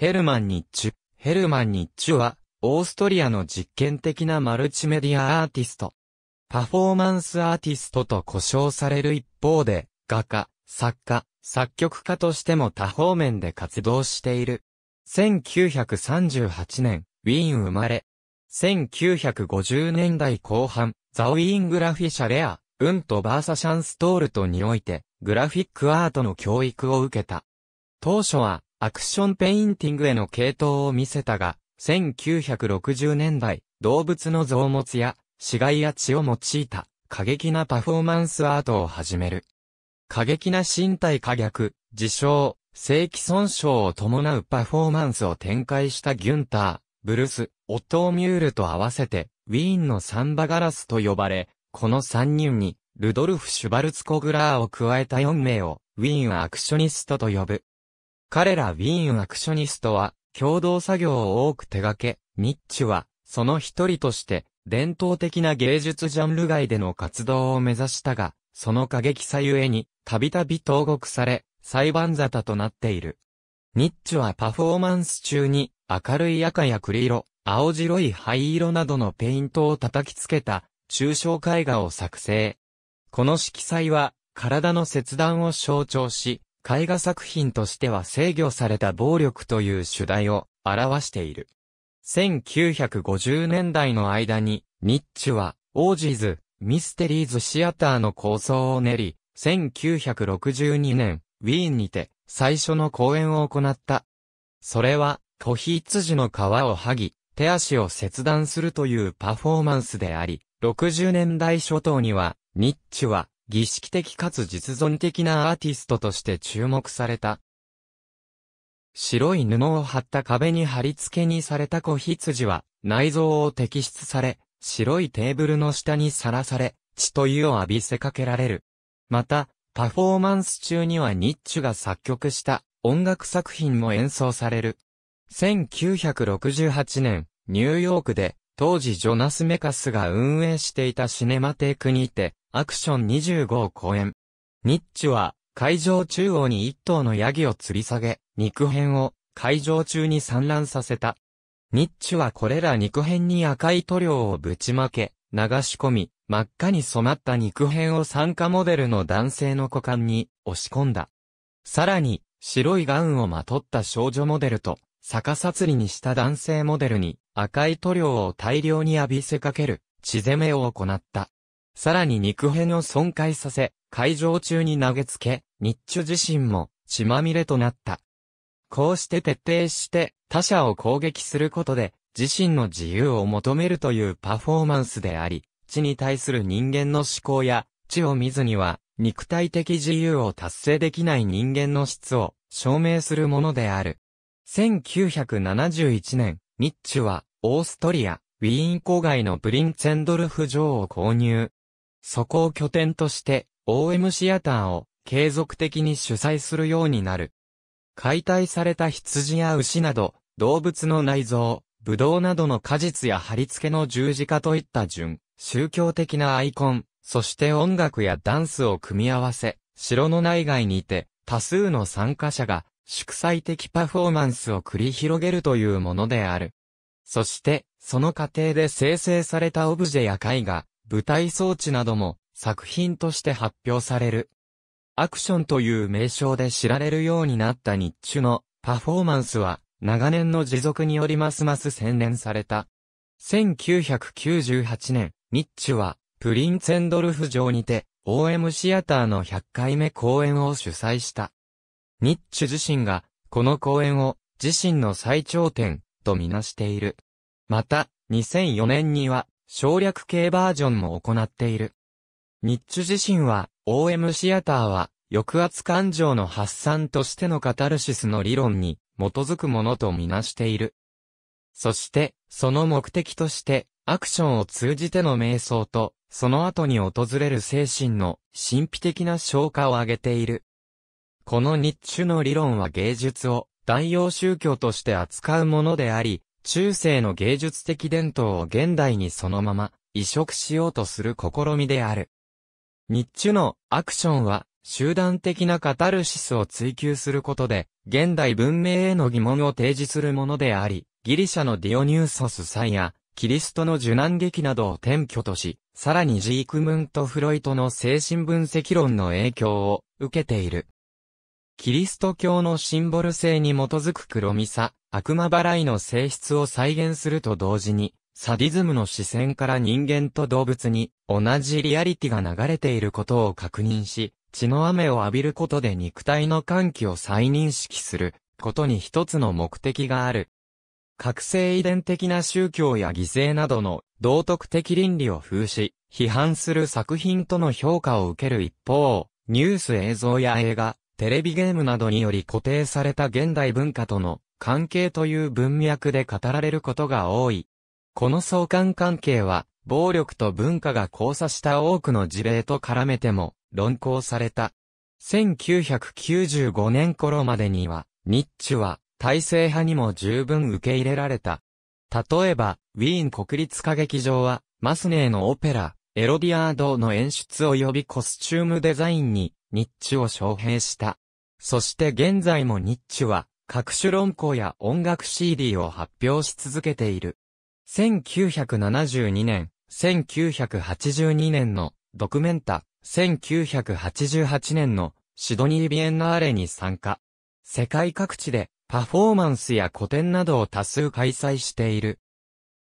ヘルマン・ニッチュ。ヘルマン・ニッチュは、オーストリアの実験的なマルチメディアアーティスト。パフォーマンスアーティストと呼称される一方で、画家、作家、作曲家としても多方面で活動している。1938年、ウィーン生まれ。1950年代後半、ザ・ウィーングラフィシャレア、ウンとバーサシャンストールトにおいて、グラフィックアートの教育を受けた。当初は、アクションペインティングへの系統を見せたが、1960年代、動物の増物や死骸や血を用いた過激なパフォーマンスアートを始める。過激な身体可逆、自称、正規損傷を伴うパフォーマンスを展開したギュンター、ブルス、オットー・ミュールと合わせて、ウィーンのサンバガラスと呼ばれ、この3人に、ルドルフ・シュバルツコグラーを加えた4名を、ウィーンアクショニストと呼ぶ。彼らウィーンアクショニストは、共同作業を多く手掛け、ニッチは、その一人として、伝統的な芸術ジャンル外での活動を目指したが、その過激さゆえに、たびたび投獄され、裁判沙汰となっている。ニッチはパフォーマンス中に、明るい赤や栗色、青白い灰色などのペイントを叩きつけた、抽象絵画を作成。この色彩は、体の切断を象徴し、絵画作品としては制御された暴力という主題を表している。1950年代の間に、ニッチは、オージーズ、ミステリーズシアターの構想を練り、1962年、ウィーンにて、最初の公演を行った。それは、ツジの皮を剥ぎ、手足を切断するというパフォーマンスであり、60年代初頭には、ニッチは、儀式的かつ実存的なアーティストとして注目された。白い布を貼った壁に貼り付けにされた子羊は内臓を摘出され、白いテーブルの下にさらされ、血と湯を浴びせかけられる。また、パフォーマンス中にはニッチュが作曲した音楽作品も演奏される。1968年、ニューヨークで、当時ジョナス・メカスが運営していたシネマテークにて、アクション25公演。ニッチは、会場中央に一頭のヤギを吊り下げ、肉片を会場中に散乱させた。ニッチはこれら肉片に赤い塗料をぶちまけ、流し込み、真っ赤に染まった肉片を参加モデルの男性の股間に押し込んだ。さらに、白いガウンをまとった少女モデルと、逆さ釣りにした男性モデルに赤い塗料を大量に浴びせかける、血攻めを行った。さらに肉片を損壊させ、会場中に投げつけ、日中自身も血まみれとなった。こうして徹底して他者を攻撃することで自身の自由を求めるというパフォーマンスであり、地に対する人間の思考や地を見ずには肉体的自由を達成できない人間の質を証明するものである。1971年、日中はオーストリア、ウィーン郊外のブリンツェンドルフ城を購入。そこを拠点として、OM シアターを継続的に主催するようになる。解体された羊や牛など、動物の内臓、ブドウなどの果実や貼り付けの十字架といった順、宗教的なアイコン、そして音楽やダンスを組み合わせ、城の内外にいて、多数の参加者が、祝祭的パフォーマンスを繰り広げるというものである。そして、その過程で生成されたオブジェや絵画、舞台装置なども作品として発表される。アクションという名称で知られるようになった日中のパフォーマンスは長年の持続によりますます洗練された。1998年、日中はプリンツェンドルフ城にて OM シアターの100回目公演を主催した。日中自身が、この公演を、自身の最頂点、とみなしている。また、2004年には、省略系バージョンも行っている。ニッチュ自身は、OM シアターは、抑圧感情の発散としてのカタルシスの理論に基づくものとみなしている。そして、その目的として、アクションを通じての瞑想と、その後に訪れる精神の神秘的な消化を挙げている。この日中の理論は芸術を代用宗教として扱うものであり、中世の芸術的伝統を現代にそのまま移植しようとする試みである。日中のアクションは集団的なカタルシスを追求することで現代文明への疑問を提示するものであり、ギリシャのディオニューソス祭やキリストの受難劇などを転居とし、さらにジークムンとフロイトの精神分析論の影響を受けている。キリスト教のシンボル性に基づく黒ミサ、悪魔払いの性質を再現すると同時に、サディズムの視線から人間と動物に同じリアリティが流れていることを確認し、血の雨を浴びることで肉体の歓喜を再認識することに一つの目的がある。覚醒遺伝的な宗教や犠牲などの道徳的倫理を封し、批判する作品との評価を受ける一方、ニュース映像や映画、テレビゲームなどにより固定された現代文化との関係という文脈で語られることが多い。この相関関係は、暴力と文化が交差した多くの事例と絡めても論考された。1995年頃までには、ニッチは体制派にも十分受け入れられた。例えば、ウィーン国立歌劇場は、マスネーのオペラ、エロディアードの演出及びコスチュームデザインに、ニッチを招聘した。そして現在もニッチは、各種論考や音楽 CD を発表し続けている。1972年、1982年のドクメンタ、1988年のシドニー・ビエンナーレに参加。世界各地でパフォーマンスや個展などを多数開催している。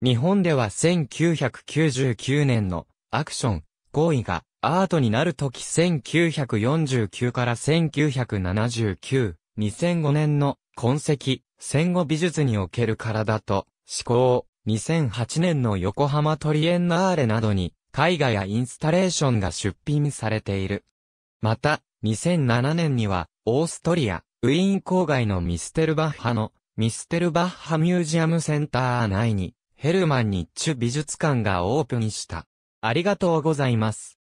日本では1999年のアクション、行為がアートになるとき1949から1979 2005年の痕跡、戦後美術における体と思考、2008年の横浜トリエンナーレなどに絵画やインスタレーションが出品されている。また、2007年には、オーストリア、ウィーン郊外のミステルバッハの、ミステルバッハミュージアムセンター内に、ヘルマン日中美術館がオープンした。ありがとうございます。